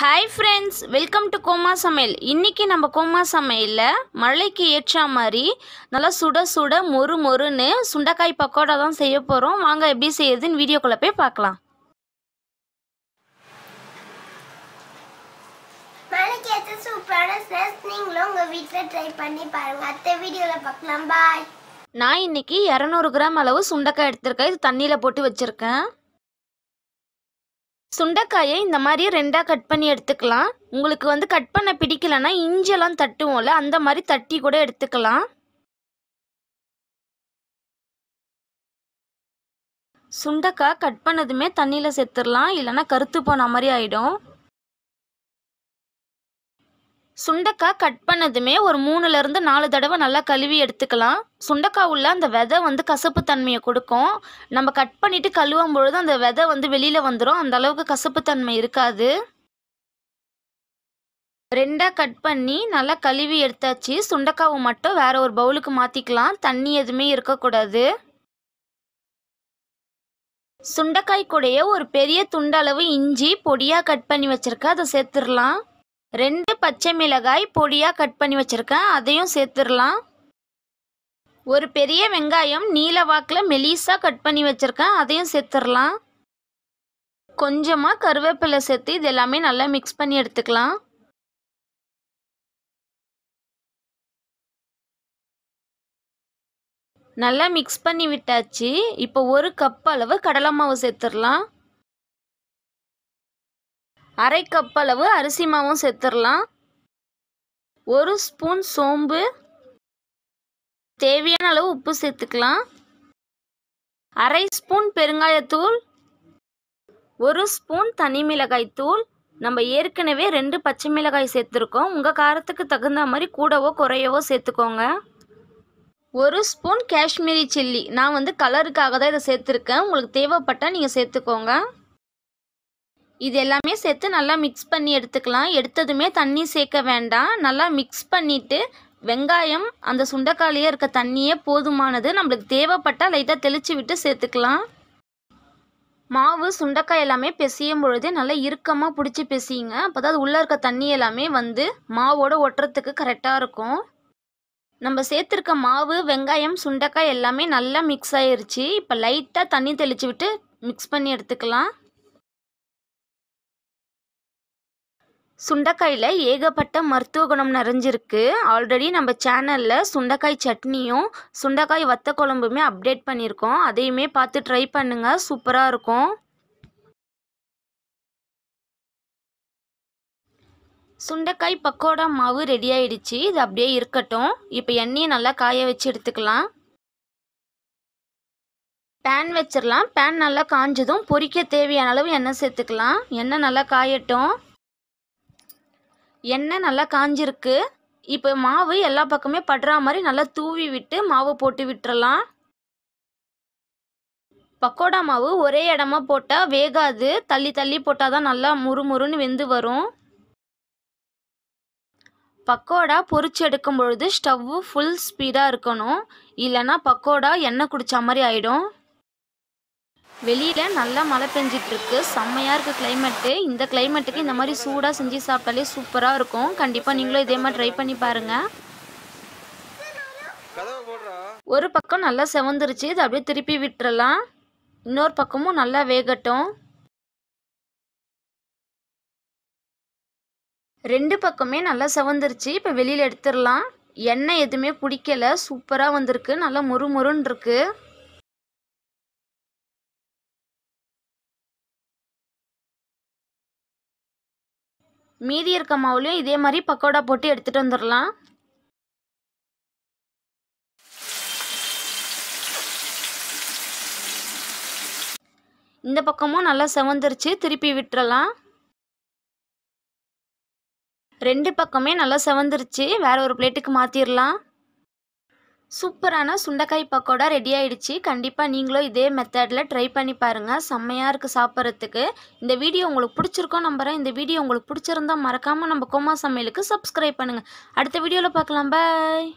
hi friends welcome to Koma Samayal இன்றைக்கி நம்ம coma சமையலில் மழைக்கு ஏற்ற மாதிரி நல்லா சுட சுட மொறு மொறுன்னு சுண்டைக்காய் பக்கோடா தான் செய்ய போகிறோம் வாங்க எப்படி செய்யறதுன்னு வீடியோக்குள்ளே போய் பார்க்கலாம் மழைக்கு சூப்பரான ஸ்நாக்ஸ் நீங்களும் உங்கள் வீட்டில் ட்ரை பண்ணி பாருங்கள் அடுத்த வீடியோவில் பார்க்கலாம் பாய் நான் இன்னைக்கு இரநூறு கிராம் அளவு சுண்டைக்காய் எடுத்திருக்கேன் இது தண்ணியில் போட்டு வச்சுருக்கேன் சுண்டைக்காயை இந்த மாதிரி ரெண்டாக கட் பண்ணி எடுத்துக்கலாம் உங்களுக்கு வந்து கட் பண்ண பிடிக்கலன்னா இஞ்செல்லாம் தட்டுவோம்ல அந்த மாதிரி தட்டி கூட எடுத்துக்கலாம் சுண்டக்காய் கட் பண்ணதுமே தண்ணியில் செத்துடலாம் இல்லைன்னா கருத்து போன மாதிரி ஆகிடும் சுண்டக்காய் கட் பண்ணதுமே ஒரு மூணுலேருந்து நாலு தடவை நல்லா கழுவி எடுத்துக்கலாம் சுண்டக்காய் உள்ள அந்த விதை வந்து கசப்பு தன்மையை கொடுக்கும் நம்ம கட் பண்ணிவிட்டு கழுவும் பொழுது அந்த விதை வந்து வெளியில் வந்துடும் அந்த அளவுக்கு கசப்பு தன்மை இருக்காது ரெண்டாக கட் பண்ணி நல்லா கழுவி எடுத்தாச்சு சுண்டக்காவை மட்டும் வேற ஒரு பவுலுக்கு மாற்றிக்கலாம் தண்ணி எதுவுமே இருக்கக்கூடாது சுண்டக்காய் கூடயே ஒரு பெரிய துண்டளவு இஞ்சி பொடியாக கட் பண்ணி வச்சுருக்க அதை சேர்த்துடலாம் ரெண்டு பச்சை மிளகாய் பொடியாக கட் பண்ணி வச்சுருக்கேன் அதையும் சேர்த்துடலாம் ஒரு பெரிய வெங்காயம் நீல வாக்கில் மெலிசாக கட் பண்ணி வச்சுருக்கேன் அதையும் சேர்த்துடலாம் கொஞ்சமாக கருவேப்பிலை சேர்த்து இது எல்லாமே நல்லா மிக்ஸ் பண்ணி எடுத்துக்கலாம் நல்லா மிக்ஸ் பண்ணி விட்டாச்சு இப்போ ஒரு கப் அளவு கடலை மாவு சேர்த்துடலாம் அரை கப்பளவு அரிசி மாவும் சேர்த்துடலாம் ஒரு ஸ்பூன் சோம்பு தேவையான அளவு உப்பு சேர்த்துக்கலாம் அரை ஸ்பூன் பெருங்காயத்தூள் ஒரு ஸ்பூன் தனி மிளகாய் தூள் நம்ம ஏற்கனவே ரெண்டு பச்சை மிளகாய் சேர்த்துருக்கோம் உங்கள் காரத்துக்கு தகுந்த மாதிரி கூடவோ குறையவோ சேர்த்துக்கோங்க ஒரு ஸ்பூன் காஷ்மீரி சில்லி நான் வந்து கலருக்காக தான் இதை சேர்த்துருக்கேன் உங்களுக்கு தேவைப்பட்டால் நீங்கள் சேர்த்துக்கோங்க இது எல்லாமே சேர்த்து நல்லா மிக்ஸ் பண்ணி எடுத்துக்கலாம் எடுத்ததுமே தண்ணி சேர்க்க வேண்டாம் நல்லா மிக்ஸ் பண்ணிவிட்டு வெங்காயம் அந்த சுண்டைக்காலையே இருக்க தண்ணியே போதுமானது நம்மளுக்கு தேவைப்பட்டால் லைட்டாக தெளித்து விட்டு சேர்த்துக்கலாம் மாவு சுண்டக்காய் எல்லாமே பிசையும் பொழுது நல்லா இறுக்கமாக பிடிச்சி பிசையுங்க அப்போ தான் அது உள்ளே இருக்க தண்ணி எல்லாமே வந்து மாவோட ஒட்டுறதுக்கு கரெக்டாக இருக்கும் நம்ம சேர்த்துருக்க மாவு வெங்காயம் சுண்டைக்காய் எல்லாமே நல்லா மிக்ஸ் ஆயிருச்சு இப்போ லைட்டாக தண்ணி தெளித்து விட்டு மிக்ஸ் பண்ணி எடுத்துக்கலாம் சுண்டக்காயில் ஏகப்பட்ட மருத்துவ குணம் நிறைஞ்சிருக்கு ஆல்ரெடி நம்ம சேனலில் சுண்டைக்காய் சட்னியும் சுண்டக்காய் வத்த குழம்புமே அப்டேட் பண்ணியிருக்கோம் அதையுமே பார்த்து ட்ரை பண்ணுங்கள் சூப்பராக இருக்கும் சுண்டக்காய் பக்கோடா மாவு ரெடி ஆயிடுச்சு இது அப்படியே இருக்கட்டும் இப்போ எண்ணெயை நல்லா காய வச்சு எடுத்துக்கலாம் பேன் வச்சிடலாம் பேன் நல்லா காஞ்சதும் பொரிக்க தேவையான அளவு எண்ணெய் சேர்த்துக்கலாம் எண்ணெய் நல்லா காயட்டும் எண்ணெய் நல்லா காஞ்சிருக்கு இப்போ மாவு எல்லா பக்கமே படுற மாதிரி நல்லா தூவி விட்டு மாவு போட்டு விட்டுறலாம் பக்கோடா மாவு ஒரே இடமா போட்டால் வேகாது தள்ளி தள்ளி போட்டால் தான் நல்லா முறுமுறுன்னு வெந்து வரும் பக்கோடா பொறிச்சு எடுக்கும் பொழுது ஸ்டவ்வு ஃபுல் ஸ்பீடாக இருக்கணும் இல்லைன்னா பக்கோடா எண்ணெய் குடித்த மாதிரி ஆகிடும் வெளியில் நல்லா மழை பெஞ்சிகிட்ருக்கு செம்மையாக இருக்குது கிளைமேட்டு இந்த கிளைமேட்டுக்கு இந்த மாதிரி சூடாக செஞ்சு சாப்பிட்டாலே சூப்பராக இருக்கும் கண்டிப்பாக நீங்களும் இதே மாதிரி ட்ரை பண்ணி பாருங்கள் ஒரு பக்கம் நல்லா செவந்துருச்சு இது அப்படியே திருப்பி விட்டுறலாம் இன்னொரு பக்கமும் நல்லா வேகட்டும் ரெண்டு பக்கமே நல்லா செவந்துருச்சு இப்போ வெளியில் எடுத்துடலாம் எண்ணெய் எதுவுமே பிடிக்கலை சூப்பராக வந்திருக்கு நல்லா முருன்னு இருக்குது மீதி இருக்க மாவுலையும் இதே மாதிரி பக்கோடா போட்டு எடுத்துகிட்டு வந்துடலாம் இந்த பக்கமும் நல்லா செவந்துருச்சு திருப்பி விட்டுறலாம் ரெண்டு பக்கமே நல்லா செவந்துருச்சு வேறு ஒரு பிளேட்டுக்கு மாற்றிடலாம் சூப்பரான சுண்டைக்காய் பக்கோடா ரெடி ஆயிடுச்சு கண்டிப்பாக நீங்களும் இதே மெத்தடில் ட்ரை பண்ணி பாருங்கள் செம்மையாக இருக்குது சாப்பிட்றதுக்கு இந்த வீடியோ உங்களுக்கு பிடிச்சிருக்கோம் நம்புகிறேன் இந்த வீடியோ உங்களுக்கு பிடிச்சிருந்தா மறக்காமல் நம்ம கோமா சமையலுக்கு சப்ஸ்கிரைப் பண்ணுங்கள் அடுத்த வீடியோவில் பார்க்கலாம் பாய்